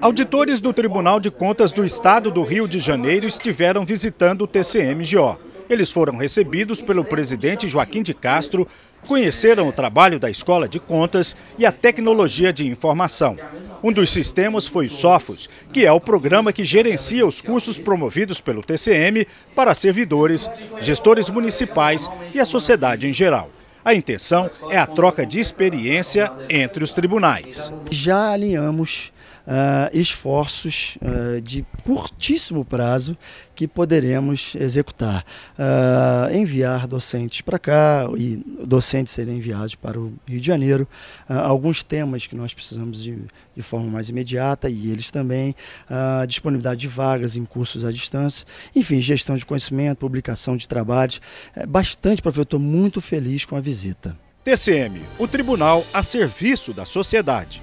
Auditores do Tribunal de Contas do Estado do Rio de Janeiro estiveram visitando o TCMGO. Eles foram recebidos pelo presidente Joaquim de Castro, conheceram o trabalho da Escola de Contas e a tecnologia de informação. Um dos sistemas foi o Sofos, que é o programa que gerencia os cursos promovidos pelo TCM para servidores, gestores municipais e a sociedade em geral. A intenção é a troca de experiência entre os tribunais. Já alinhamos uh, esforços uh, de curtíssimo prazo que poderemos executar. Uh, enviar docentes para cá e docentes serem enviados para o Rio de Janeiro, alguns temas que nós precisamos de, de, forma mais imediata e eles também, disponibilidade de vagas em cursos à distância, enfim, gestão de conhecimento, publicação de trabalhos, é bastante, professor, estou muito feliz com a visita. TCM, o tribunal a serviço da sociedade.